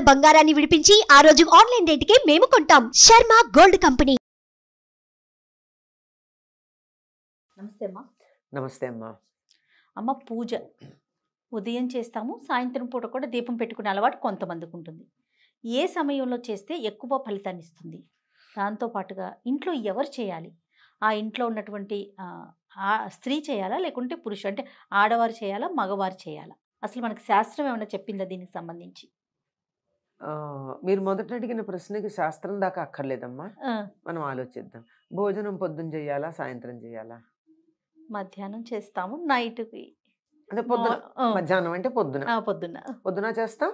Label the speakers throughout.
Speaker 1: ఉన్న బంగారాన్ని విడిపించి ఆ రోజు ఆన్లైన్ రేటుకే మేము కొంటాం శర్మ గోల్డ్ కంపెనీ నమస్తే అమ్మా నమస్తే అమ్మా అమ్మ పూజ ఉదయం చేస్తాము సాయంత్రం పూట కూడా దీపం పెట్టుకునే అలవాటు కొంతమందికి ఉంటుంది ఏ సమయంలో చేస్తే ఎక్కువ ఫలితాన్ని ఇస్తుంది దాంతోపాటుగా ఇంట్లో ఎవరు చేయాలి ఆ ఇంట్లో ఉన్నటువంటి స్త్రీ చేయాలా లేకుంటే పురుషుడు అంటే ఆడవారు చేయాలా మగవారు చేయాలా అసలు మనకు శాస్త్రం ఏమైనా చెప్పిందా దీనికి సంబంధించి
Speaker 2: మీరు మొదట అడిగిన ప్రశ్నకి శాస్త్రం దాకా అక్కర్లేదమ్మా మనం ఆలోచిద్దాం భోజనం పొద్దున చేయాలా సాయంత్రం చేయాలా
Speaker 1: మధ్యాహ్నం చేస్తాము నైట్
Speaker 2: అంటే పొద్దున మధ్యాహ్నం అంటే పొద్దున
Speaker 1: పొద్దున పొద్దున చేస్తాం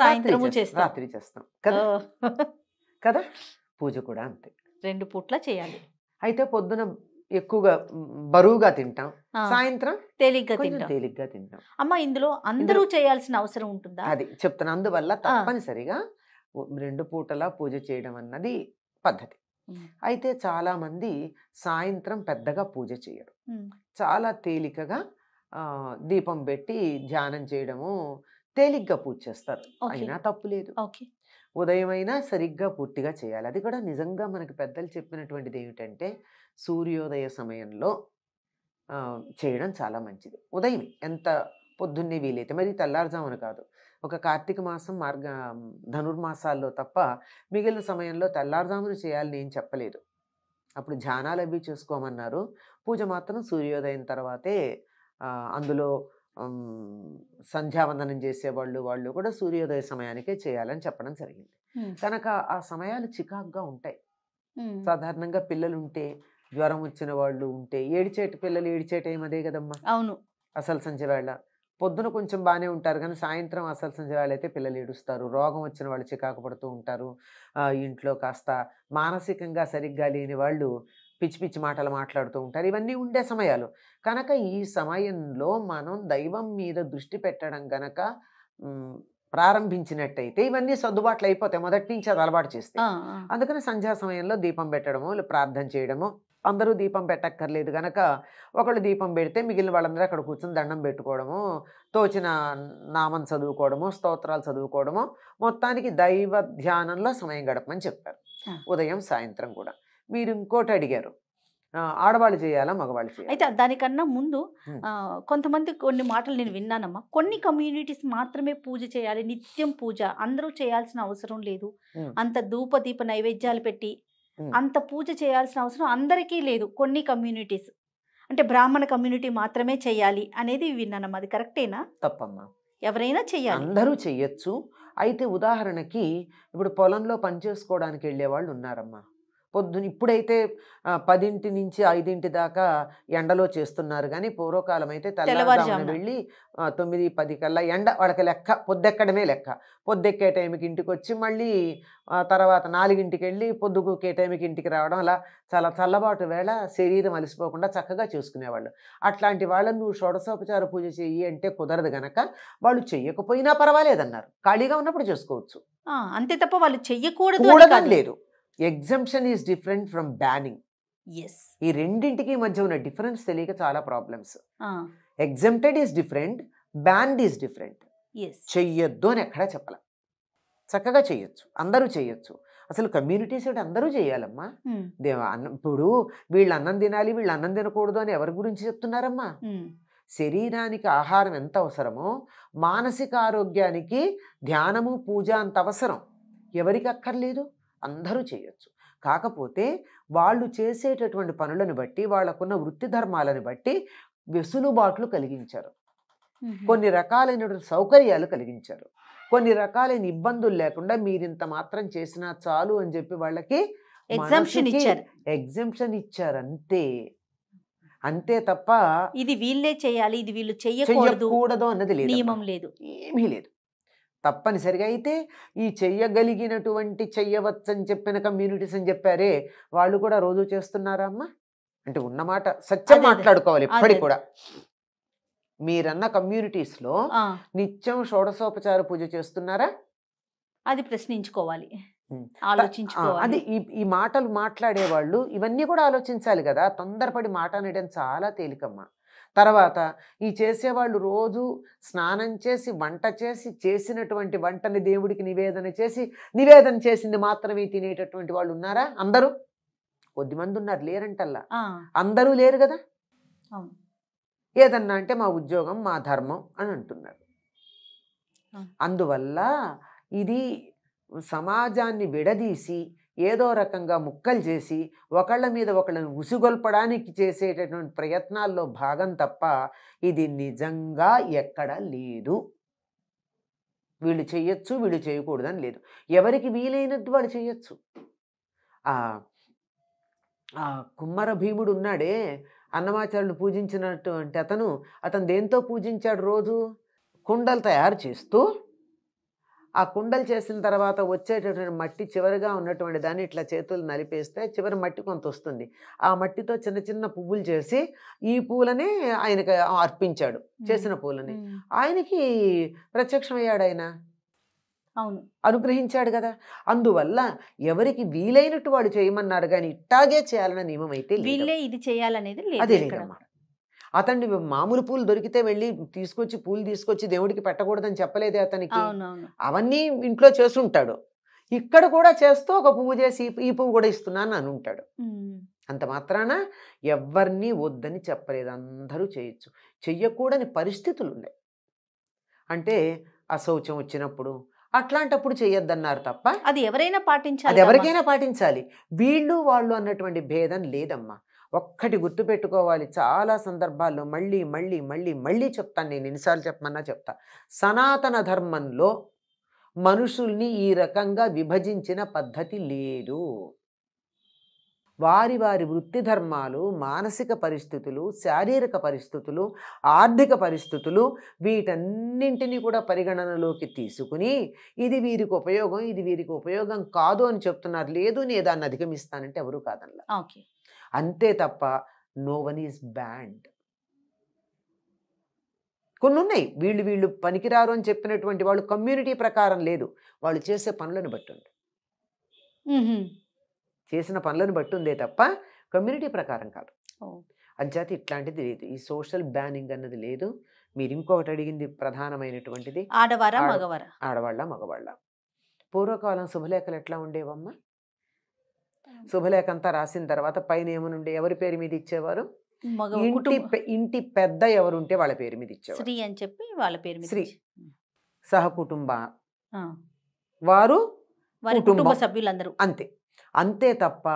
Speaker 2: సాయంత్రం చేస్తాం రాత్రి చేస్తాం కదా కదా పూజ కూడా అంతే
Speaker 1: రెండు పూట్ల చేయాలి
Speaker 2: అయితే పొద్దున ఎక్కువగా బరువుగా తింటాం
Speaker 1: సాయంత్రం తేలిగ్గా తింటాం
Speaker 2: తేలిగ్గా తింటాం
Speaker 1: అమ్మ ఇందులో అందరూ చేయాల్సిన అవసరం ఉంటుందా అది
Speaker 2: చెప్తాను అందువల్ల తప్పనిసరిగా రెండు పూటలా పూజ చేయడం అన్నది పద్ధతి అయితే చాలామంది సాయంత్రం పెద్దగా పూజ చేయరు చాలా తేలికగా దీపం పెట్టి ధ్యానం చేయడము తేలిగ్గా పూజ చేస్తారు అయినా తప్పు లేదు ఉదయం అయినా సరిగ్గా పూర్తిగా చేయాలి అది కూడా నిజంగా మనకి పెద్దలు చెప్పినటువంటిది ఏమిటంటే సూర్యోదయ సమయంలో చేయడం చాలా మంచిది ఉదయం ఎంత పొద్దున్నే వీలైతే మరి తెల్లారుజామున కాదు ఒక కార్తీక మాసం మార్గ ధనుర్మాసాల్లో తప్ప మిగిలిన సమయంలో తెల్లారుజామును చేయాలని నేను చెప్పలేదు అప్పుడు ధ్యానాలు అవి చేసుకోమన్నారు పూజ మాత్రం సూర్యోదయం తర్వాతే అందులో సంధ్యావందనం చేసేవాళ్ళు వాళ్ళు కూడా సూర్యోదయ సమయానికే చేయాలని చెప్పడం జరిగింది కనుక ఆ సమయాలు చికాకుగా ఉంటాయి సాధారణంగా పిల్లలుంటే జ్వరం వచ్చిన వాళ్ళు ఉంటే ఏడిచేటి పిల్లలు ఏడిచేట ఏమదే కదమ్మా అవును అసలు సంచవేళ పొద్దున కొంచెం బాగానే ఉంటారు కానీ సాయంత్రం అసలు సంచరాలు అయితే పిల్లలు ఏడుస్తారు రోగం వచ్చిన వాళ్ళు చికాకు పడుతూ ఉంటారు ఇంట్లో కాస్త మానసికంగా సరిగ్గా లేని వాళ్ళు పిచ్చి పిచ్చి మాటలు మాట్లాడుతూ ఉంటారు ఇవన్నీ ఉండే సమయాలు కనుక ఈ సమయంలో మనం దైవం మీద దృష్టి పెట్టడం గనక ప్రారంభించినట్టయితే ఇవన్నీ సర్దుబాట్లు అయిపోతాయి మొదటి నుంచి అది అలవాటు చేస్తే అందుకని సంధ్యా సమయంలో దీపం పెట్టడము ప్రార్థన చేయడము అందరూ దీపం పెట్టక్కర్లేదు కనుక ఒకళ్ళు దీపం పెడితే మిగిలిన వాళ్ళందరూ అక్కడ కూర్చొని దండం పెట్టుకోవడము తోచిన నామం చదువుకోవడము స్తోత్రాలు చదువుకోవడము మొత్తానికి దైవ ధ్యానంలో సమయం గడపమని చెప్పారు ఉదయం సాయంత్రం కూడా మీరు ఇంకోటి అడిగారు ఆడవాళ్ళు చేయాలా మగవాళ్ళు చేయాలి అయితే
Speaker 1: దానికన్నా ముందు కొంతమంది కొన్ని మాటలు నేను విన్నానమ్మా కొన్ని కమ్యూనిటీస్ మాత్రమే పూజ చేయాలి నిత్యం పూజ అందరూ చేయాల్సిన అవసరం లేదు అంత ధూప దీప నైవేద్యాలు పెట్టి అంత పూజ చేయాల్సిన అవసరం అందరికీ లేదు కొన్ని కమ్యూనిటీస్ అంటే బ్రాహ్మణ కమ్యూనిటీ మాత్రమే చేయాలి అనేది విన్నానమ్మా అది కరెక్టేనా
Speaker 2: తప్పమ్మా ఎవరైనా చెయ్యాలి అందరూ చెయ్యొచ్చు అయితే ఉదాహరణకి ఇప్పుడు పొలంలో పనిచేసుకోవడానికి వెళ్ళే వాళ్ళు ఉన్నారమ్మా పొద్దున ఇప్పుడైతే పదింటి నుంచి ఐదింటి దాకా ఎండలో చేస్తున్నారు కానీ పూర్వకాలం అయితే తెల్లవారుజామున వెళ్ళి తొమ్మిది పది కల్లా ఎండ వాళ్ళకి లెక్క పొద్దెక్కడమే లెక్క పొద్దెక్కే టైంకి ఇంటికి వచ్చి మళ్ళీ తర్వాత నాలుగింటికి వెళ్ళి పొద్దుగుకే టైంకి ఇంటికి రావడం అలా చాలా చల్లబాటు వేళ శరీరం అలసిపోకుండా చక్కగా చూసుకునేవాళ్ళు అట్లాంటి వాళ్ళని నువ్వు షోడసోపచార పూజ చెయ్యి అంటే కుదరదు గనక వాళ్ళు చెయ్యకపోయినా పర్వాలేదన్నారు ఖాళీగా ఉన్నప్పుడు చేసుకోవచ్చు
Speaker 1: అంతే తప్ప వాళ్ళు చెయ్యకూడదు లేదు
Speaker 2: exemption is different from banning yes ఈ రెండింటికి మధ్య ఉన్న డిఫరెన్స్ తెలియక చాలా problems exempted is different banned is different చెయ్యొద్దు అని ఎక్కడా చెప్పలేం చక్కగా చేయొచ్చు అందరూ చేయొచ్చు అసలు కమ్యూనిటీస్ అందరూ చేయాలమ్మా ఇప్పుడు వీళ్ళు అన్నం తినాలి వీళ్ళు అన్నం తినకూడదు అని ఎవరి గురించి చెప్తున్నారమ్మా శరీరానికి ఆహారం ఎంత అవసరమో మానసిక ఆరోగ్యానికి ధ్యానము పూజ అంత అవసరం ఎవరికి అక్కర్లేదు అందరూ చేయొచ్చు కాకపోతే వాళ్ళు చేసేటటువంటి పనులను బట్టి వాళ్ళకున్న వృత్తి ధర్మాలను బట్టి వెసులుబాట్లు కలిగించారు కొన్ని రకాలైనటువంటి సౌకర్యాలు కలిగించారు కొన్ని రకాలైన ఇబ్బందులు లేకుండా మీరు ఇంత మాత్రం చేసినా చాలు అని చెప్పి వాళ్ళకి ఎగ్జామ్షన్ ఇచ్చారు ఎగ్జామ్షన్ ఇచ్చారు అంతే అంతే తప్ప ఇది వీళ్ళే
Speaker 1: చేయాలి ఇది వీళ్ళు చెయ్యకూడదు అన్నది లేదు నియమం లేదు
Speaker 2: ఏమీ లేదు తప్పనిసరిగా అయితే ఈ చెయ్యగలిగినటువంటి చెయ్యవచ్చని చెప్పిన కమ్యూనిటీస్ అని చెప్పారే వాళ్ళు కూడా రోజు చేస్తున్నారా అమ్మా అంటే ఉన్నమాట సత్యం మాట్లాడుకోవాలి ఇప్పటికి కూడా మీరన్న కమ్యూనిటీస్లో నిత్యం షోడశోపచార పూజ చేస్తున్నారా అది ప్రశ్నించుకోవాలి ఆలోచించుకోవాలి అది ఈ మాటలు మాటలు మాట్లాడేవాళ్ళు ఇవన్నీ కూడా ఆలోచించాలి కదా తొందరపడి మాట అనడం చాలా తేలికమ్మా తర్వాత ఈ చేసేవాళ్ళు రోజు స్నానం చేసి వంట చేసి చేసినటువంటి వంటని దేవుడికి నివేదన చేసి నివేదన చేసింది మాత్రమే తినేటటువంటి వాళ్ళు ఉన్నారా అందరూ కొద్దిమంది ఉన్నారు లేరంటల్లా అందరూ లేరు కదా ఏదన్నా అంటే మా ఉద్యోగం మా ధర్మం అని అంటున్నారు అందువల్ల ఇది సమాజాన్ని విడదీసి ఏదో రకంగా ముక్కలు చేసి ఒకళ్ళ మీద ఒకళ్ళని ఉసుగొల్పడానికి చేసేటటువంటి ప్రయత్నాల్లో భాగం తప్ప ఇది నిజంగా ఎక్కడ లేదు వీళ్ళు చేయొచ్చు వీళ్ళు చేయకూడదని లేదు ఎవరికి వీలైనట్టు వాళ్ళు చేయొచ్చు కుమ్మర భీముడు ఉన్నాడే అన్నమాచారులు పూజించినటువంటి అతను అతను దేంతో పూజించాడు రోజు కుండలు తయారు చేస్తూ ఆ కుండలు చేసిన తర్వాత వచ్చేటటువంటి మట్టి చివరిగా ఉన్నటువంటి దాన్ని ఇట్లా చేతులు నలిపేస్తే చివరి మట్టి కొంత వస్తుంది ఆ మట్టితో చిన్న చిన్న పువ్వులు చేసి ఈ పూలని ఆయనకి అర్పించాడు చేసిన పూలని ఆయనకి ప్రత్యక్షమయ్యాడు ఆయన అవును అనుగ్రహించాడు కదా అందువల్ల ఎవరికి వీలైనట్టు వాడు చేయమన్నాడు కానీ ఇట్టాగే చేయాలన్న నియమం అయితే
Speaker 1: వీళ్ళే ఇది చేయాలనేది అదే
Speaker 2: అతన్ని మామూలు పూలు దొరికితే వెళ్ళి తీసుకొచ్చి పూలు తీసుకొచ్చి దేవుడికి పెట్టకూడదని చెప్పలేదే అతనికి అవన్నీ ఇంట్లో చేస్తుంటాడు ఇక్కడ కూడా చేస్తూ ఒక పువ్వు చేసి ఈ పువ్వు కూడా ఇస్తున్నాను అని ఉంటాడు అంత మాత్రాన ఎవరిని వద్దని చెప్పలేదు అందరూ చేయొచ్చు చెయ్యకూడని పరిస్థితులు ఉన్నాయి అంటే అశౌచం వచ్చినప్పుడు అట్లాంటప్పుడు చేయొద్దన్నారు తప్ప అది ఎవరైనా పాటించాలి అది ఎవరికైనా పాటించాలి వీళ్ళు వాళ్ళు అన్నటువంటి భేదం లేదమ్మా ఒక్కటి గుర్తుపెట్టుకోవాలి చాలా సందర్భాల్లో మళ్ళీ మళ్ళీ మళ్ళీ మళ్ళీ చెప్తాను నేను ఎన్నిసార్లు చెప్పమన్నా చెప్తా సనాతన ధర్మంలో మనుషుల్ని ఈ రకంగా విభజించిన పద్ధతి లేదు వారి వారి వృత్తి ధర్మాలు మానసిక పరిస్థితులు శారీరక పరిస్థితులు ఆర్థిక పరిస్థితులు వీటన్నింటినీ కూడా పరిగణనలోకి తీసుకుని ఇది వీరికి ఉపయోగం ఇది వీరికి ఉపయోగం కాదు అని చెప్తున్నారు లేదు నేను దాన్ని అధిగమిస్తానంటే ఎవరు కాదనలా ఓకే అంతే తప్ప నో వన్ ఈజ్ బ్యాండ్ కొన్ని ఉన్నాయి వీళ్ళు వీళ్ళు పనికిరారు అని చెప్పినటువంటి వాళ్ళు కమ్యూనిటీ ప్రకారం లేదు వాళ్ళు చేసే పనులను బట్టి ఉంది చేసిన పనులను బట్టి ఉందే తప్ప కమ్యూనిటీ ప్రకారం కాదు అంచేత ఇట్లాంటిది లేదు ఈ సోషల్ బ్యానింగ్ అన్నది లేదు మీరు ఇంకొకటి అడిగింది ప్రధానమైనటువంటిది ఆడవారా ఆడవాళ్ళ మగవాళ్ళ పూర్వకాలం శుభలేఖలు ఎట్లా ఉండేవమ్మా శుభలేఖ అంతా రాసిన తర్వాత పైన ఏమనుండే ఎవరి పేరు మీద ఇచ్చేవారు ఇంటి ఇంటి పెద్ద ఎవరు ఉంటే వాళ్ళ పేరు మీద ఇచ్చేవారు శ్రీ
Speaker 1: అని చెప్పి వాళ్ళ పేరు మీద శ్రీ
Speaker 2: సహకుటుంబ వారు కుటుంబ సభ్యులందరూ అంతే అంతే తప్ప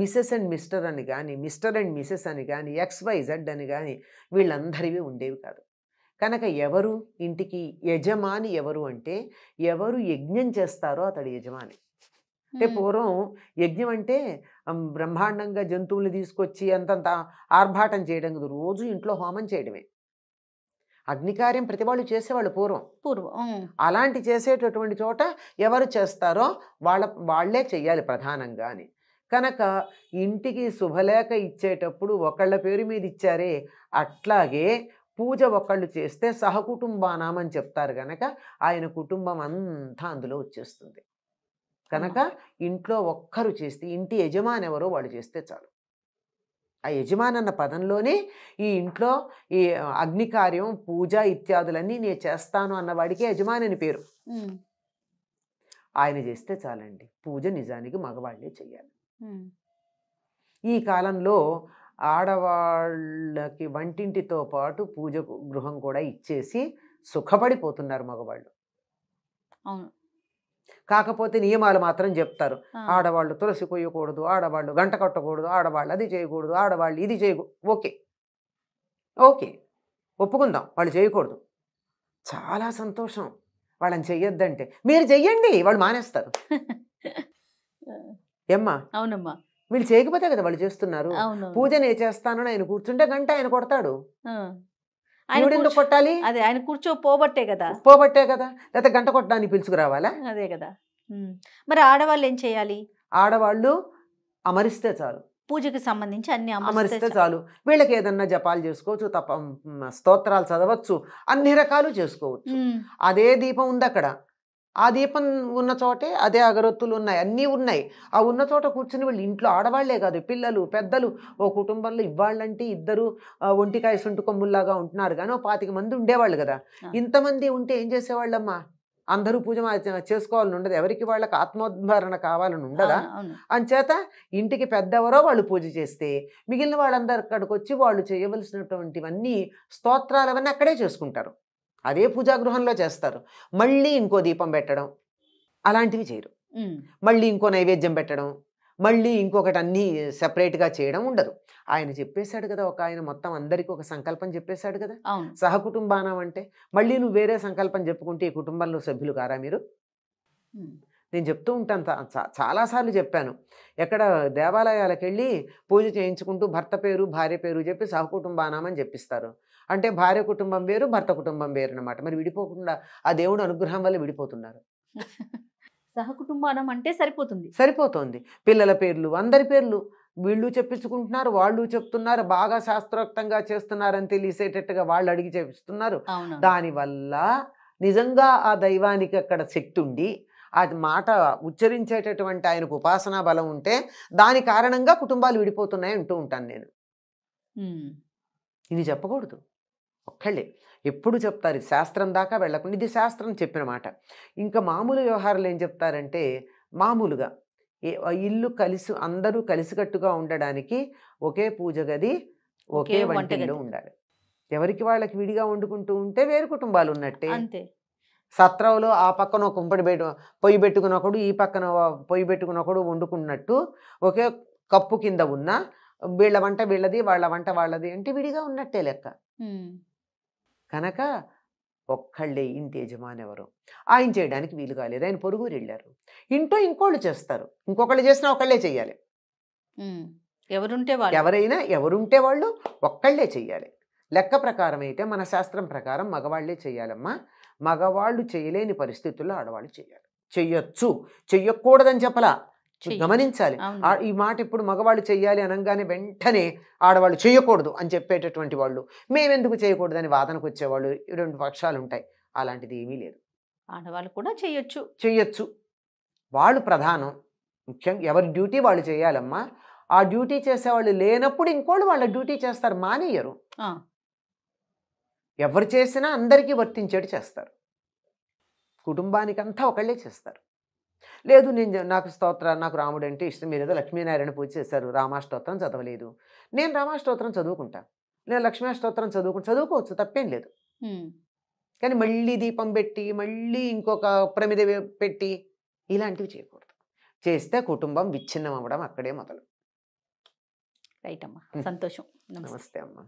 Speaker 2: మిసెస్ అండ్ మిస్టర్ అని కానీ మిస్టర్ అండ్ మిసెస్ అని కానీ ఎక్స్ వై జెడ్ అని కానీ వీళ్ళందరివి ఉండేవి కాదు కనుక ఎవరు ఇంటికి యజమాని ఎవరు అంటే ఎవరు యజ్ఞం చేస్తారో అతడు యజమాని అంటే పూర్వం యజ్ఞం అంటే బ్రహ్మాండంగా జంతువులు తీసుకొచ్చి అంతంత ఆర్భాటం చేయడం రోజు ఇంట్లో హోమం చేయడమే అగ్నికార్యం ప్రతి వాళ్ళు చేసేవాళ్ళు పూర్వం పూర్వం అలాంటి చేసేటటువంటి చోట ఎవరు చేస్తారో వాళ్ళ వాళ్లే చెయ్యాలి ప్రధానంగా అని కనుక ఇంటికి శుభలేఖ ఇచ్చేటప్పుడు ఒకళ్ళ పేరు మీద ఇచ్చారే అట్లాగే పూజ ఒకళ్ళు చేస్తే సహకుటుంబానామని చెప్తారు కనుక ఆయన కుటుంబం అంతా అందులో వచ్చేస్తుంది కనుక ఇంట్లో ఒక్కరు చేస్తే ఇంటి యజమాని ఎవరో వాడు చేస్తే చాలు ఆ యజమాని అన్న పదంలోనే ఈ ఇంట్లో ఈ అగ్ని కార్యం పూజ ఇత్యాదులన్నీ నేను చేస్తాను అన్నవాడికి యజమాని అని పేరు ఆయన చేస్తే చాలండి పూజ నిజానికి మగవాళ్ళే చేయాలి ఈ కాలంలో ఆడవాళ్ళకి వంటింటితో పాటు పూజ గృహం కూడా ఇచ్చేసి సుఖపడిపోతున్నారు మగవాళ్ళు అవును కాకపోతే నియమాలు మాత్రం చెప్తారు ఆడవాళ్ళు తులసి కొయ్యకూడదు ఆడవాళ్ళు గంట కట్టకూడదు ఆడవాళ్ళు అది చేయకూడదు ఆడవాళ్ళు ఇది చేయకూడదు ఓకే ఓకే ఒప్పుకుందాం వాళ్ళు చేయకూడదు చాలా సంతోషం వాళ్ళని చెయ్యొద్దంటే మీరు చెయ్యండి వాళ్ళు మానేస్తారు ఏమ్మా అవునమ్మా వీళ్ళు చేయకపోతే కదా వాళ్ళు చేస్తున్నారు పూజ నేను చేస్తానని ఆయన కూర్చుంటే గంట ఆయన కొడతాడు ఆయన కొట్టాలి అదే ఆయన కూర్చో పోబట్టే కదా పోబట్టే కదా లేకపోతే గంట కొట్టడానికి పిలుచుకురావాలా
Speaker 1: అదే కదా మరి ఆడవాళ్ళు ఏం చేయాలి
Speaker 2: ఆడవాళ్ళు అమరిస్తే చాలు
Speaker 1: పూజకి సంబంధించి అన్ని అమరిస్తే
Speaker 2: చాలు వీళ్ళకి ఏదన్నా జపాలు చేసుకోవచ్చు తప్ప స్తోత్రాలు చదవచ్చు అన్ని రకాలు చేసుకోవచ్చు అదే దీపం ఉంది అక్కడ ఆ దీపం ఉన్న చోటే అదే అగరొత్తులు ఉన్నాయి అన్నీ ఉన్నాయి ఆ ఉన్న చోట కూర్చుని వీళ్ళు ఇంట్లో ఆడవాళ్లే కాదు పిల్లలు పెద్దలు ఓ కుటుంబంలో ఇవ్వాళ్ళంటే ఇద్దరు ఒంటికాయ సుంటు కొమ్ముల్లాగా ఉంటున్నారు కానీ ఓ పాతిక మంది ఉండేవాళ్ళు కదా ఇంతమంది ఉంటే ఏం చేసేవాళ్ళమ్మా అందరూ పూజ చేసుకోవాలని ఉండదు ఎవరికి వాళ్ళకి ఆత్మోద్భరణ కావాలని ఉండదా అంచేత ఇంటికి పెద్దవరో వాళ్ళు పూజ చేస్తే మిగిలిన వాళ్ళందరూ అక్కడికి వచ్చి వాళ్ళు చేయవలసినటువంటివన్నీ స్తోత్రాలు అవన్నీ అక్కడే చేసుకుంటారు అదే పూజాగృహంలో చేస్తారు మళ్ళీ ఇంకో దీపం పెట్టడం అలాంటివి చేయరు మళ్ళీ ఇంకో నైవేద్యం పెట్టడం మళ్ళీ ఇంకొకటి అన్నీ సెపరేట్గా చేయడం ఉండదు ఆయన చెప్పేశాడు కదా ఒక ఆయన మొత్తం అందరికీ ఒక సంకల్పం చెప్పేశాడు కదా సహకుటుంబానం అంటే మళ్ళీ నువ్వు వేరే సంకల్పం చెప్పుకుంటే ఈ కుటుంబంలో సభ్యులు కారా మీరు నేను చెప్తూ ఉంటాను చాలాసార్లు చెప్పాను ఎక్కడ దేవాలయాలకు వెళ్ళి పూజ చేయించుకుంటూ భర్త పేరు భార్య పేరు చెప్పి సహకుటుంబానామని చెప్పిస్తారు అంటే భార్య కుటుంబం వేరు భర్త కుటుంబం వేరు అనమాట మరి విడిపోకుండా ఆ దేవుడు అనుగ్రహం వల్ల విడిపోతున్నారు
Speaker 1: సహకుటుంబానం అంటే సరిపోతుంది
Speaker 2: సరిపోతుంది పిల్లల పేర్లు అందరి పేర్లు వీళ్ళు చెప్పించుకుంటున్నారు వాళ్ళు చెప్తున్నారు బాగా శాస్త్రోక్తంగా చేస్తున్నారని తెలిసేటట్టుగా వాళ్ళు అడిగి చేపిస్తున్నారు దానివల్ల నిజంగా ఆ దైవానికి అక్కడ శక్తి ఉండి అది మాట ఉచ్చరించేటటువంటి ఆయనకు ఉపాసనా బలం ఉంటే దాని కారణంగా కుటుంబాలు విడిపోతున్నాయి అంటూ ఉంటాను నేను ఇది చెప్పకూడదు ఒక్కళ్ళే ఎప్పుడు చెప్తారు శాస్త్రం దాకా వెళ్ళకుండా ఇది శాస్త్రం చెప్పిన మాట ఇంకా మామూలు వ్యవహారాలు ఏం చెప్తారంటే మామూలుగా ఇల్లు కలిసి అందరూ కలిసికట్టుగా ఉండడానికి ఒకే పూజ గది ఒకే వంటగదిలో ఉండాలి ఎవరికి వాళ్ళకి విడిగా వండుకుంటూ ఉంటే వేరు కుటుంబాలు ఉన్నట్టే అంతే సత్రంలో ఆ పక్కన కుంపడి పెట్టు పొయ్యి పెట్టుకున్నప్పుడు ఈ పక్కన పొయ్యి పెట్టుకున్నప్పుడు వండుకున్నట్టు ఒకే కప్పు కింద ఉన్న వీళ్ళ వంట వీళ్ళది వాళ్ళ వంట వాళ్ళది అంటే విడిగా ఉన్నట్టే లెక్క కనుక ఒక్కళ్ళే ఇంటి యజమాని ఎవరు ఆయన చేయడానికి వీలు కాలేదు ఆయన పొరుగురు వెళ్ళారు ఇంట్లో ఇంకోళ్ళు చేస్తారు ఇంకొకళ్ళు చేసినా ఒకళ్ళే చేయాలి
Speaker 1: ఎవరుంటే ఎవరైనా
Speaker 2: ఎవరుంటే వాళ్ళు ఒక్కళ్ళే చేయాలి లెక్క ప్రకారం అయితే మన శాస్త్రం ప్రకారం మగవాళ్లే చేయాలమ్మా మగవాళ్ళు చేయలేని పరిస్థితుల్లో ఆడవాళ్ళు చేయాలి చెయ్యొచ్చు చెయ్యకూడదని చెప్పలా గమనించాలి ఈ మాట ఇప్పుడు మగవాళ్ళు చేయాలి అనగానే వెంటనే ఆడవాళ్ళు చేయకూడదు అని చెప్పేటటువంటి వాళ్ళు మేమెందుకు చేయకూడదు అని వాదనకు వచ్చేవాళ్ళు రెండు పక్షాలు ఉంటాయి అలాంటిది ఏమీ లేదు
Speaker 1: ఆడవాళ్ళు కూడా చేయొచ్చు
Speaker 2: చేయొచ్చు వాళ్ళు ప్రధానం ముఖ్యం ఎవరి డ్యూటీ వాళ్ళు చేయాలమ్మా ఆ డ్యూటీ చేసేవాళ్ళు లేనప్పుడు ఇంకోళ్ళు వాళ్ళ డ్యూటీ చేస్తారు మానేయరు ఎవరు చేసినా అందరికీ వర్తించేటి చేస్తారు కుటుంబానికంతా ఒకళ్ళే చేస్తారు లేదు నేను నాకు స్తోత్ర నాకు రాముడు అంటే ఇష్టం మీరు ఏదో లక్ష్మీనారాయణ పూజ చేశారు రామాష్టోత్రం చదవలేదు నేను రామాష్టోత్రం చదువుకుంటాను నేను లక్ష్మీష్టోత్రం చదువుకుంటా చదువుకోవచ్చు తప్పేం లేదు కానీ మళ్ళీ దీపం పెట్టి మళ్ళీ ఇంకొక ప్రమిద పెట్టి ఇలాంటివి చేయకూడదు చేస్తే కుటుంబం విచ్ఛిన్నం అవ్వడం అక్కడే మొదలు రైట్ అమ్మా సంతోషం నమస్తే అమ్మా